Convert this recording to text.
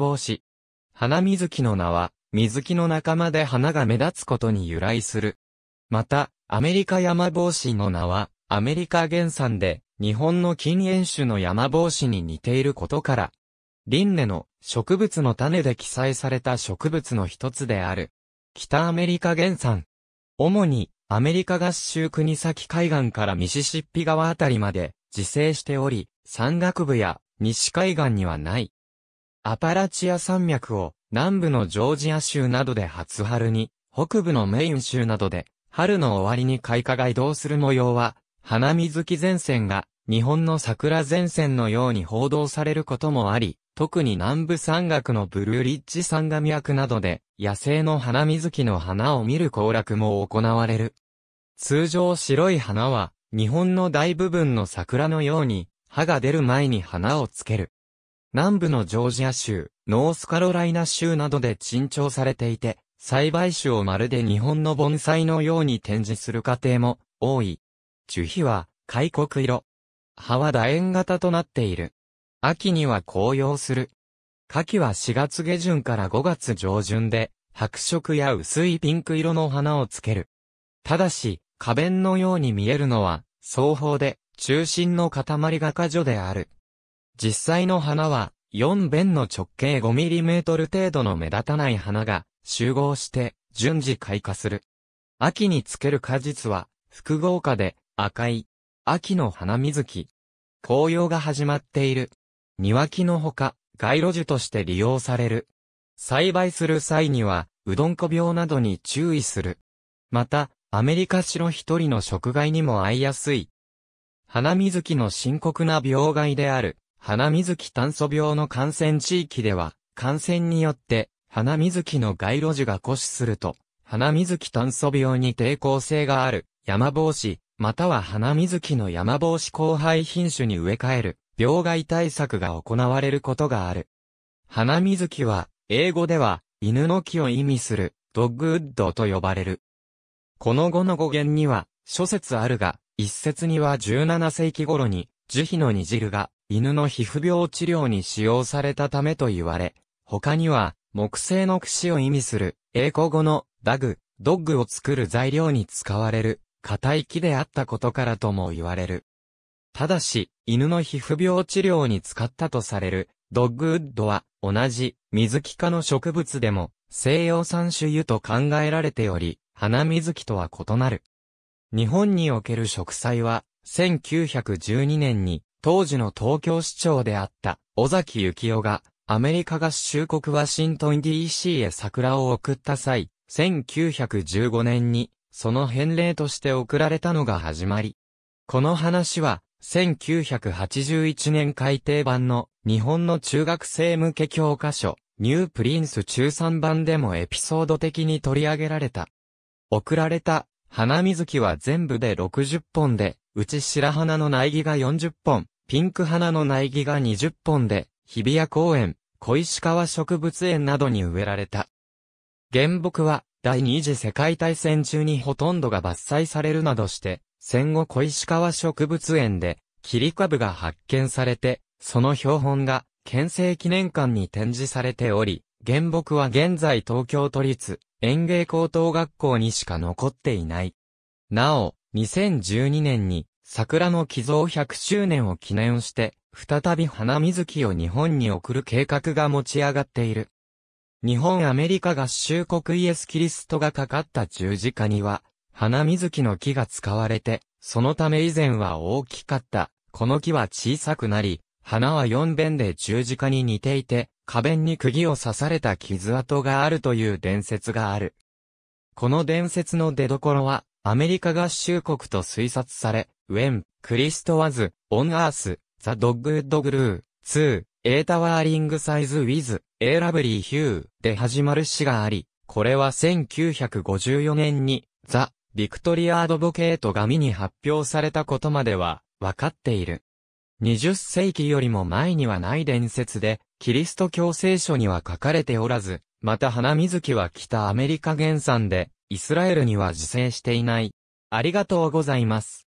望し、花水木の名は、水木の仲間で花が目立つことに由来する。また、アメリカ山帽子の名は、アメリカ原産で、日本の禁煙種の山帽子に似ていることから、リンネの植物の種で記載された植物の一つである。北アメリカ原産。主に、アメリカ合衆国先海岸からミシシッピ川あたりまで自生しており、山岳部や西海岸にはない。アパラチア山脈を南部のジョージア州などで初春に、北部のメイン州などで春の終わりに開花が移動する模様は、花水木前線が日本の桜前線のように報道されることもあり、特に南部山岳のブルーリッジ山岳脈などで、野生の花水木の花を見る行楽も行われる。通常白い花は、日本の大部分の桜のように、葉が出る前に花をつける。南部のジョージア州、ノースカロライナ州などで珍重されていて、栽培種をまるで日本の盆栽のように展示する過程も多い。樹皮は開国色。葉は楕円型となっている。秋には紅葉する。夏季は4月下旬から5月上旬で、白色や薄いピンク色の花をつける。ただし、花弁のように見えるのは、双方で、中心の塊が果樹である。実際の花は、4弁の直径 5mm 程度の目立たない花が集合して順次開花する。秋につける果実は複合花で赤い、秋の花水木。紅葉が始まっている。庭木のほか街路樹として利用される。栽培する際にはうどんこ病などに注意する。また、アメリカ白一人の食害にも合いやすい。花水木の深刻な病害である花水木炭素病の感染地域では、感染によって、花水木の街路樹が枯死すると、花水木炭素病に抵抗性がある、山帽子、または花水木の山帽子交配品種に植え替える、病害対策が行われることがある。花水木は、英語では、犬の木を意味する、ドッグウッドと呼ばれる。この語の語源には、諸説あるが、一説には17世紀頃に、樹皮の煮汁が犬の皮膚病治療に使用されたためと言われ、他には木製の串を意味する英語語のダグ、ドッグを作る材料に使われる硬い木であったことからとも言われる。ただし、犬の皮膚病治療に使ったとされるドッグウッドは同じ水木科の植物でも西洋産種油と考えられており、花水木とは異なる。日本における植栽は1912年に、当時の東京市長であった、尾崎幸男が、アメリカ合衆国ワシントン DC へ桜を送った際、1915年に、その返礼として送られたのが始まり。この話は、1981年改訂版の日本の中学生向け教科書、ニュープリンス中3版でもエピソード的に取り上げられた。送られた花水木は全部で60本で、うち白花の苗木が40本、ピンク花の苗木が20本で、日比谷公園、小石川植物園などに植えられた。原木は、第二次世界大戦中にほとんどが伐採されるなどして、戦後小石川植物園で、切り株が発見されて、その標本が、県政記念館に展示されており、原木は現在東京都立園芸高等学校にしか残っていない。なお、2012年に桜の寄贈100周年を記念して、再び花水木を日本に送る計画が持ち上がっている。日本アメリカ合衆国イエス・キリストがかかった十字架には、花水木の木が使われて、そのため以前は大きかった。この木は小さくなり、花は四弁で十字架に似ていて、壁に釘を刺された傷跡があるという伝説がある。この伝説の出所は、アメリカ合衆国と推察され、ウェン、クリストワズ、オンアース、ザ・ドッグ・ウッド・グルー、ツー、エータワーリング・サイズ・ウィズ、エーラブリー・ヒューで始まる詩があり、これは1954年に、ザ・ビクトリア・アドボケートが見に発表されたことまでは、わかっている。20世紀よりも前にはない伝説で、キリスト教聖書には書かれておらず、また花水木は北アメリカ原産で、イスラエルには自生していない。ありがとうございます。